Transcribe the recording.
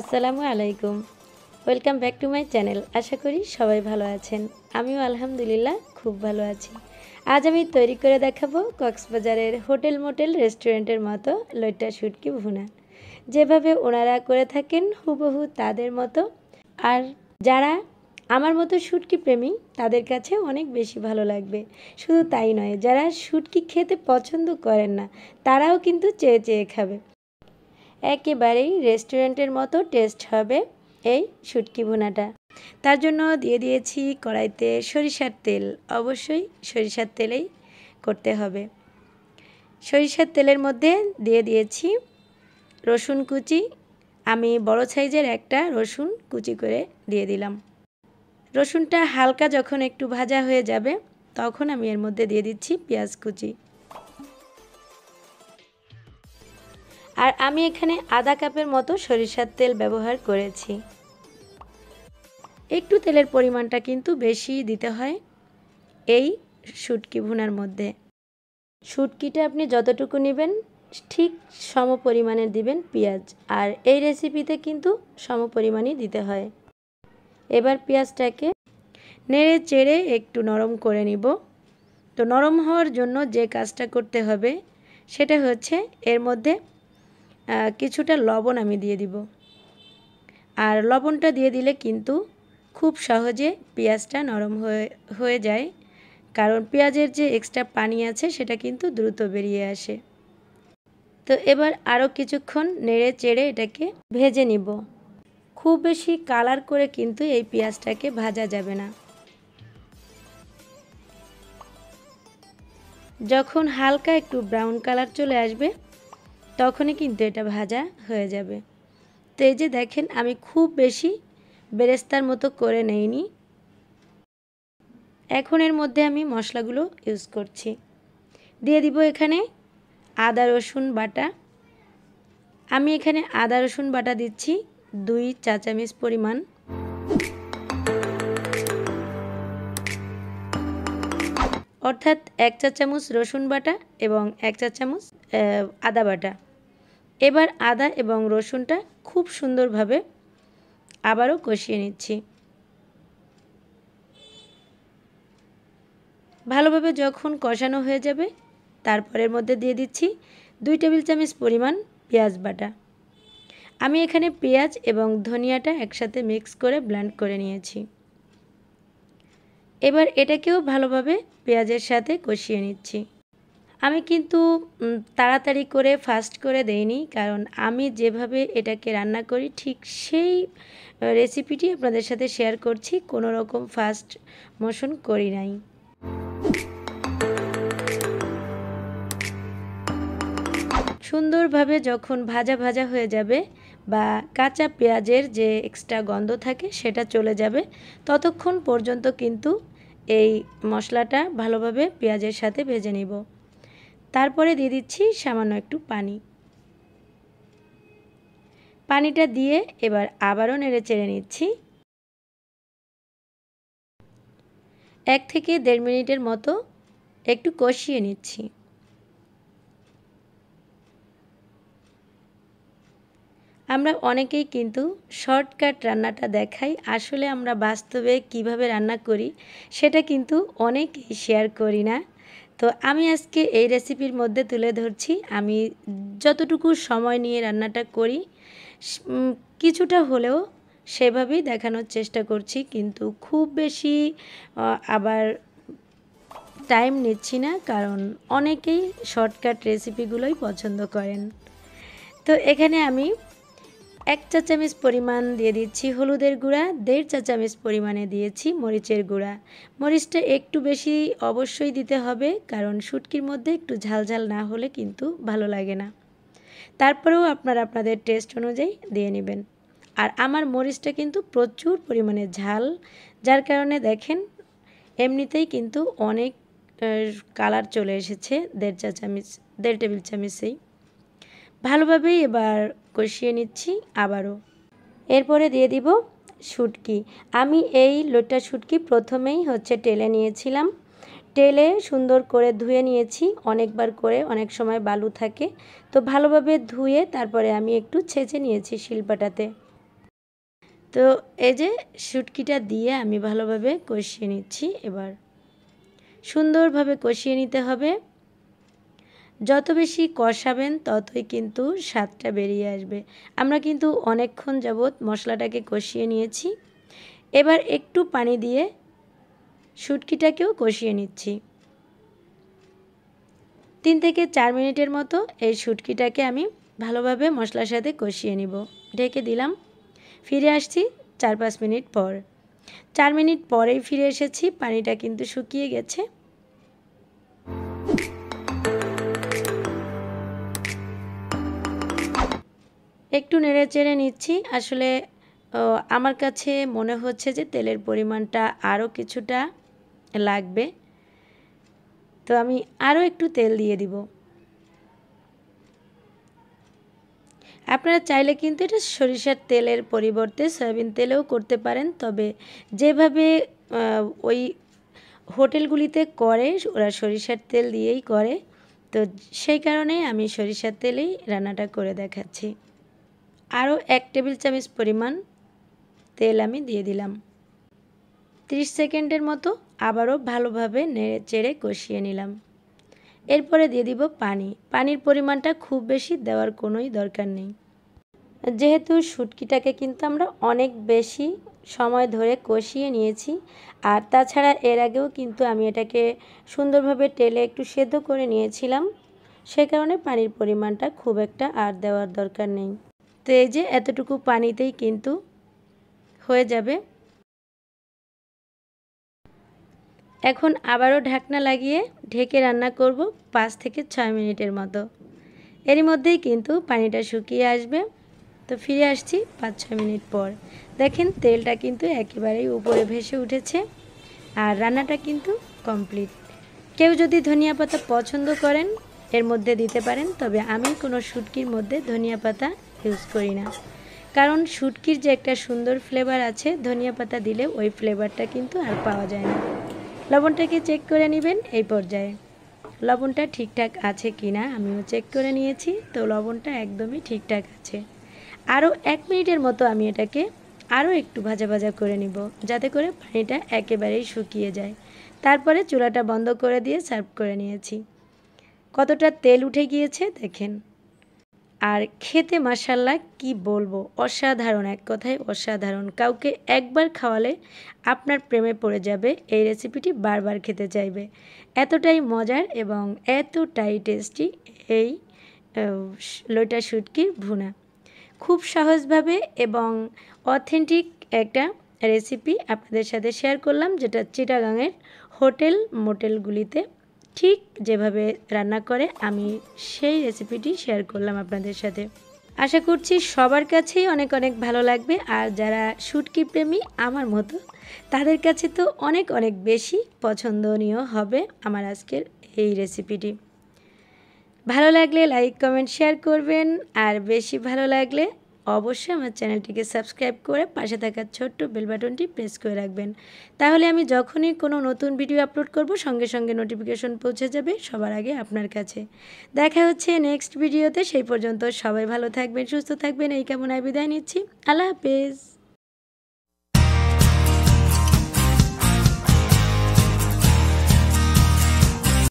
আসসালামু আলাইকুম welcome back to my channel আশা করি সবাই ভালো আছেন আমিও আলহামদুলিল্লাহ খুব ভালো আছি আজ আমি তৈরি করে দেখাবো কক্সবাজারের হোটেল মোটেল রেস্টুরেন্টের মতো লইট্টা শুটকি ভুনা যেভাবে ওনারা করে থাকেন হুবহু তাদের মতো আর যারা আমার মতো শুটকি প্রেমী তাদের কাছে অনেক বেশি ভালো লাগবে শুধু তাই নয় যারা শুটকি খেতে পছন্দ করেন না তারাও কিন্তু চেয়ে চেয়ে খাবে একেবারেই রেস্টুরেন্টের মতো টেস্ট হবে এই শুটকি ভুনাটা তার জন্য দিয়ে দিয়েছি কড়াইতে সরিষার তেল অবশ্যই সরিষার তেলেই করতে হবে সরিষার তেলের মধ্যে দিয়ে দিয়েছি রসুন কুচি আমি বড় সাইজের একটা রসুন কুচি করে দিয়ে দিলাম রসুনটা হালকা যখন একটু ভাজা হয়ে যাবে তখন আমি এর মধ্যে দিয়ে দিচ্ছি পেঁয়াজ কুচি আর আমি এখানে আধা কাপের মতো সরিষার তেল ব্যবহার করেছি একটু তেলের পরিমাণটা কিন্তু বেশি দিতে হয় এই শুটকি ভুনার মধ্যে শুটকিটা আপনি যতটুকু নেবেন ঠিক সম পরিমাণে দিবেন পেঁয়াজ আর এই রেসিপিতে কিন্তু সম পরিমাণই দিতে হয় এবার পেঁয়াজটাকে নেড়ে চেড়ে একটু নরম করে নিব তো নরম হওয়ার জন্য যে কাজটা করতে হবে সেটা হচ্ছে এর মধ্যে কিছুটা লবণ আমি দিয়ে দিব আর লবণটা দিয়ে দিলে কিন্তু খুব সহজে পেঁয়াজটা নরম হয়ে হয়ে যায় কারণ পেঁয়াজের যে এক্সট্রা পানি আছে সেটা কিন্তু দ্রুত বেরিয়ে আসে তো এবার আরও কিছুক্ষণ নেড়ে চেড়ে এটাকে ভেজে নিব খুব বেশি কালার করে কিন্তু এই পেঁয়াজটাকে ভাজা যাবে না যখন হালকা একটু ব্রাউন কালার চলে আসবে তখনই কিন্তু এটা ভাজা হয়ে যাবে তো এই যে দেখেন আমি খুব বেশি বেরেস্তার মতো করে নেইনি এখন এর মধ্যে আমি মশলাগুলো ইউজ করছি দিয়ে দিব এখানে আদা রসুন বাটা আমি এখানে আদা রসুন বাটা দিচ্ছি দুই চা চামচ পরিমাণ অর্থাৎ এক চা চামচ রসুন বাটা এবং এক চা চামচ আদা বাটা এবার আদা এবং রসুনটা খুব সুন্দরভাবে আবারও কষিয়ে নিচ্ছি ভালোভাবে যখন কষানো হয়ে যাবে তারপরের মধ্যে দিয়ে দিচ্ছি দুই টেবিল চামচ পরিমাণ পেঁয়াজ বাটা আমি এখানে পেঁয়াজ এবং ধনিয়াটা একসাথে মিক্স করে ব্লেন্ড করে নিয়েছি এবার এটাকেও ভালোভাবে পেঁয়াজের সাথে কষিয়ে নিচ্ছি আমি কিন্তু তাড়াতাড়ি করে ফাস্ট করে দেইনি কারণ আমি যেভাবে এটাকে রান্না করি ঠিক সেই রেসিপিটি আপনাদের সাথে শেয়ার করছি কোনো রকম ফাস্ট মোশন করি নাই সুন্দরভাবে যখন ভাজা ভাজা হয়ে যাবে বা কাঁচা পেঁয়াজের যে এক্সট্রা গন্ধ থাকে সেটা চলে যাবে ততক্ষণ পর্যন্ত কিন্তু এই মশলাটা ভালোভাবে পেঁয়াজের সাথে ভেজে নিব তারপরে দিয়ে দিচ্ছি সামান্য একটু পানি পানিটা দিয়ে এবার আবারও নেড়ে চেড়ে নিচ্ছি এক থেকে দেড় মিনিটের মতো একটু কষিয়ে নিচ্ছি আমরা অনেকেই কিন্তু শর্টকাট রান্নাটা দেখাই আসলে আমরা বাস্তবে কিভাবে রান্না করি সেটা কিন্তু অনেকেই শেয়ার করি না তো আমি আজকে এই রেসিপির মধ্যে তুলে ধরছি আমি যতটুকু সময় নিয়ে রান্নাটা করি কিছুটা হলেও সেভাবেই দেখানোর চেষ্টা করছি কিন্তু খুব বেশি আবার টাইম নিচ্ছি না কারণ অনেকেই শর্টকাট রেসিপিগুলোই পছন্দ করেন তো এখানে আমি এক চা চামচ পরিমাণ দিয়ে দিচ্ছি হলুদের গুঁড়া দেড় চা চামচ পরিমাণে দিয়েছি মরিচের গুঁড়া মরিচটা একটু বেশি অবশ্যই দিতে হবে কারণ শুটকির মধ্যে একটু ঝালঝাল না হলে কিন্তু ভালো লাগে না তারপরেও আপনারা আপনাদের টেস্ট অনুযায়ী দিয়ে নেবেন আর আমার মরিচটা কিন্তু প্রচুর পরিমাণে ঝাল যার কারণে দেখেন এমনিতেই কিন্তু অনেক কালার চলে এসেছে দেড় চা চামচ দেড় টেবিল চামচেই ভালোভাবেই এবার কষিয়ে নিচ্ছি আবারও এরপরে দিয়ে দিব শুটকি আমি এই লোটা শুটকি প্রথমেই হচ্ছে টেলে নিয়েছিলাম টেলে সুন্দর করে ধুয়ে নিয়েছি অনেকবার করে অনেক সময় বালু থাকে তো ভালোভাবে ধুয়ে তারপরে আমি একটু ছেঁচে নিয়েছি শিল্পাটাতে তো এই যে শুটকিটা দিয়ে আমি ভালোভাবে কষিয়ে নিচ্ছি এবার সুন্দরভাবে কষিয়ে নিতে হবে যত বেশি কষাবেন ততই কিন্তু স্বাদটা বেরিয়ে আসবে আমরা কিন্তু অনেকক্ষণ যাবৎ মশলাটাকে কষিয়ে নিয়েছি এবার একটু পানি দিয়ে শুটকিটাকেও কষিয়ে নিচ্ছি তিন থেকে চার মিনিটের মতো এই শুটকিটাকে আমি ভালোভাবে মশলার সাথে কষিয়ে নিব ঢেকে দিলাম ফিরে আসছি চার পাঁচ মিনিট পর চার মিনিট পরেই ফিরে এসেছি পানিটা কিন্তু শুকিয়ে গেছে একটু নেড়ে চেড়ে নিচ্ছি আসলে আমার কাছে মনে হচ্ছে যে তেলের পরিমাণটা আরও কিছুটা লাগবে তো আমি আরও একটু তেল দিয়ে দিব আপনারা চাইলে কিন্তু এটা সরিষার তেলের পরিবর্তে সয়াবিন তেলেও করতে পারেন তবে যেভাবে ওই হোটেলগুলিতে করে ওরা সরিষার তেল দিয়েই করে তো সেই কারণে আমি সরিষার তেলেই রান্নাটা করে দেখাচ্ছি আরও এক টেবিল চামচ পরিমাণ তেল আমি দিয়ে দিলাম ত্রিশ সেকেন্ডের মতো আবারও ভালোভাবে নেড়ে চেড়ে কষিয়ে নিলাম এরপরে দিয়ে দিব পানি পানির পরিমাণটা খুব বেশি দেওয়ার কোনোই দরকার নেই যেহেতু শুটকিটাকে কিন্তু আমরা অনেক বেশি সময় ধরে কষিয়ে নিয়েছি আর তাছাড়া এর আগেও কিন্তু আমি এটাকে সুন্দরভাবে টেলে একটু সেদ্ধ করে নিয়েছিলাম সে কারণে পানির পরিমাণটা খুব একটা আর দেওয়ার দরকার নেই তো এই যে এতটুকু পানিতেই কিন্তু হয়ে যাবে এখন আবারও ঢাকনা লাগিয়ে ঢেকে রান্না করব পাঁচ থেকে ছয় মিনিটের মতো এরই মধ্যেই কিন্তু পানিটা শুকিয়ে আসবে তো ফিরে আসছি পাঁচ ছয় মিনিট পর দেখেন তেলটা কিন্তু একেবারেই উপরে ভেসে উঠেছে আর রান্নাটা কিন্তু কমপ্লিট কেউ যদি ধনিয়া পাতা পছন্দ করেন এর মধ্যে দিতে পারেন তবে আমি কোনো শুটকির মধ্যে ধনিয়া পাতা ইউজ করি না কারণ শুটকির যে একটা সুন্দর ফ্লেভার আছে ধনিয়া পাতা দিলে ওই ফ্লেভারটা কিন্তু আর পাওয়া যায় না লবণটাকে চেক করে নেবেন এই পর্যায়ে লবণটা ঠিকঠাক আছে কি না আমিও চেক করে নিয়েছি তো লবণটা একদমই ঠিকঠাক আছে আরও এক মিনিটের মতো আমি এটাকে আরও একটু ভাজা ভাজা করে নিব যাতে করে পানিটা একেবারেই শুকিয়ে যায় তারপরে চুলাটা বন্ধ করে দিয়ে সার্ভ করে নিয়েছি কতটা তেল উঠে গিয়েছে দেখেন আর খেতে মাসাল্লা কি বলবো অসাধারণ এক কথায় অসাধারণ কাউকে একবার খাওয়ালে আপনার প্রেমে পড়ে যাবে এই রেসিপিটি বারবার খেতে চাইবে এতটাই মজার এবং এতটাই টেস্টি এই লোটা শুটকির ভুনা খুব সহজভাবে এবং অথেন্টিক একটা রেসিপি আপনাদের সাথে শেয়ার করলাম যেটা চিটাগাঙের হোটেল মোটেলগুলিতে ঠিক যেভাবে রান্না করে আমি সেই রেসিপিটি শেয়ার করলাম আপনাদের সাথে আশা করছি সবার কাছেই অনেক অনেক ভালো লাগবে আর যারা শুটকি প্রেমী আমার মতো তাদের কাছে তো অনেক অনেক বেশি পছন্দনীয় হবে আমার আজকের এই রেসিপিটি ভালো লাগলে লাইক কমেন্ট শেয়ার করবেন আর বেশি ভালো লাগলে অবশ্যই আমার চ্যানেলটিকে সাবস্ক্রাইব করে পাশে থাকা ছোট্ট বেল বাটনটি প্রেস করে রাখবেন তাহলে আমি যখনই কোনো নতুন ভিডিও আপলোড করব সঙ্গে সঙ্গে নোটিফিকেশন পৌঁছে যাবে সবার আগে আপনার কাছে দেখা হচ্ছে নেক্সট ভিডিওতে সেই পর্যন্ত সবাই ভালো থাকবেন সুস্থ থাকবেন এই কামনায় বিদায় নিচ্ছি আল্লাহ হাফেজ